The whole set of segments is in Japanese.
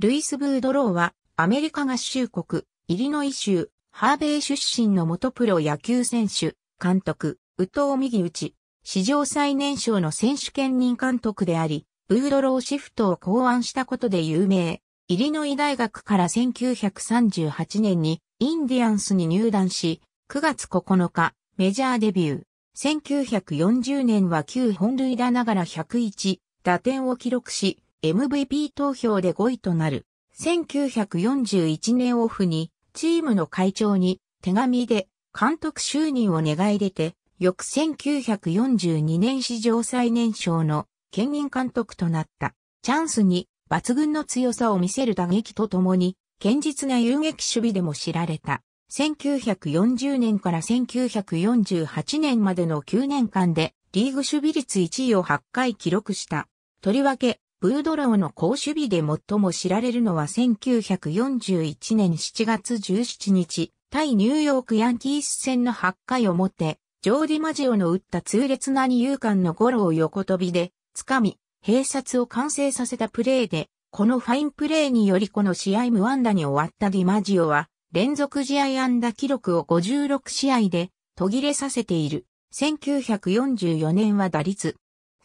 ルイス・ブードローは、アメリカ合衆国、イリノイ州、ハーベイ出身の元プロ野球選手、監督、宇藤右ち、史上最年少の選手兼任監督であり、ブードローシフトを考案したことで有名。イリノイ大学から1938年にインディアンスに入団し、9月9日、メジャーデビュー。1940年は旧本塁打ながら101打点を記録し、MVP 投票で5位となる。1941年オフに、チームの会長に手紙で監督就任を願い出て、翌1942年史上最年少の兼任監督となった。チャンスに抜群の強さを見せる打撃とともに、堅実な遊撃守備でも知られた。1940年から1948年までの9年間でリーグ守備率1位を8回記録した。とりわけ、ブードラオの好守備で最も知られるのは1941年7月17日、対ニューヨークヤンキース戦の8回表、ジョーディ・マジオの打った痛烈な二遊間のゴロを横飛びで、掴み、併殺を完成させたプレーで、このファインプレーによりこの試合無安打に終わったディマジオは、連続試合安打記録を56試合で途切れさせている。1944年は打率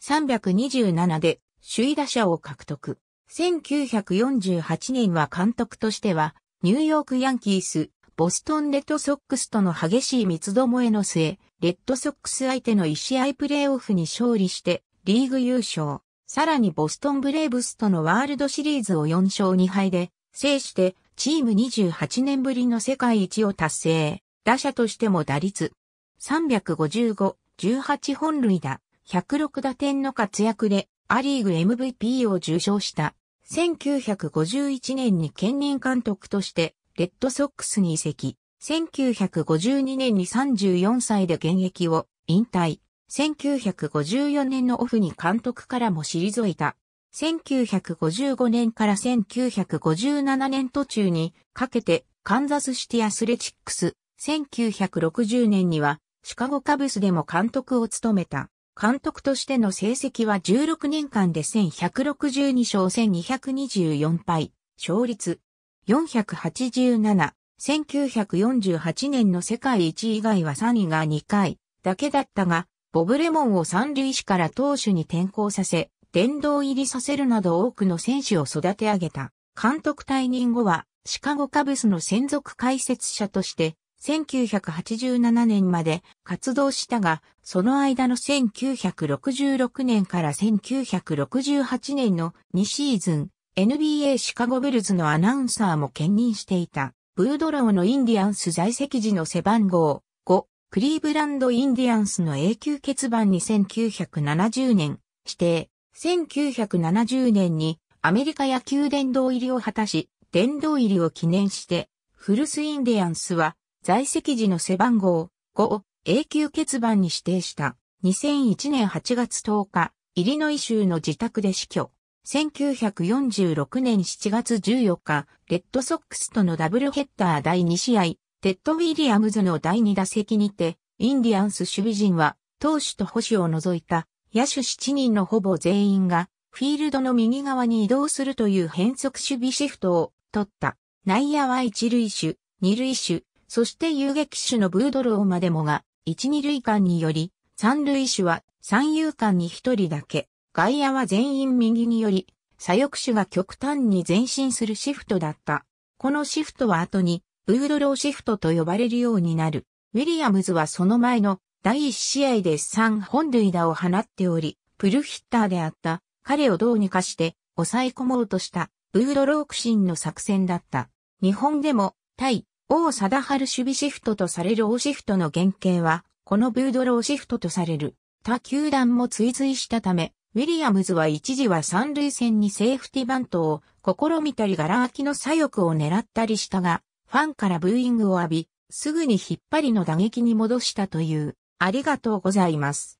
327で首位打者を獲得。1948年は監督としては、ニューヨークヤンキース、ボストンレッドソックスとの激しい三つどもえの末、レッドソックス相手の1試合プレーオフに勝利して、リーグ優勝。さらにボストンブレーブスとのワールドシリーズを4勝2敗で、制して、チーム28年ぶりの世界一を達成。打者としても打率。355、18本塁打、106打点の活躍で、ア・リーグ MVP を受賞した。1951年に兼任監督として、レッドソックスに移籍。1952年に34歳で現役を引退。1954年のオフに監督からも退いた。1955年から1957年途中にかけてカンザスシティアスレチックス。1960年にはシカゴカブスでも監督を務めた。監督としての成績は16年間で1162勝1224敗、勝率487、1948年の世界一以外は3位が2回だけだったが、ボブレモンを三塁手から投手に転向させ、殿堂入りさせるなど多くの選手を育て上げた。監督退任後は、シカゴカブスの専属解説者として、1987年まで活動したが、その間の1966年から1968年の2シーズン、NBA シカゴブルズのアナウンサーも兼任していた。ブードローのインディアンス在籍時の背番号5、クリーブランドインディアンスの永久欠番に1970年指定、1970年にアメリカ野球殿堂入りを果たし、殿堂入りを記念して、ルスインディアンスは在籍時の背番号5を永久欠番に指定した2001年8月10日、イリノイ州の自宅で死去。1946年7月14日、レッドソックスとのダブルヘッダー第2試合、テッド・ウィリアムズの第2打席にて、インディアンス守備陣は、投手と保守を除いた、野手7人のほぼ全員が、フィールドの右側に移動するという変則守備シフトを取った。内野は一塁手、二塁手、そして遊撃手のブードローまでもが、一二塁間により、三塁手は三遊間に一人だけ、外野は全員右により、左翼手が極端に前進するシフトだった。このシフトは後に、ブードローシフトと呼ばれるようになる。ウィリアムズはその前の第1試合で3本塁打を放っており、プルヒッターであった彼をどうにかして抑え込もうとしたブードロー苦心の作戦だった。日本でも対王貞治守備シフトとされる王シフトの原型は、このブードローシフトとされる。他球団も追随したため、ウィリアムズは一時は三塁線にセーフティバントを試みたり柄空きの左翼を狙ったりしたが、ファンからブーイングを浴び、すぐに引っ張りの打撃に戻したという。ありがとうございます。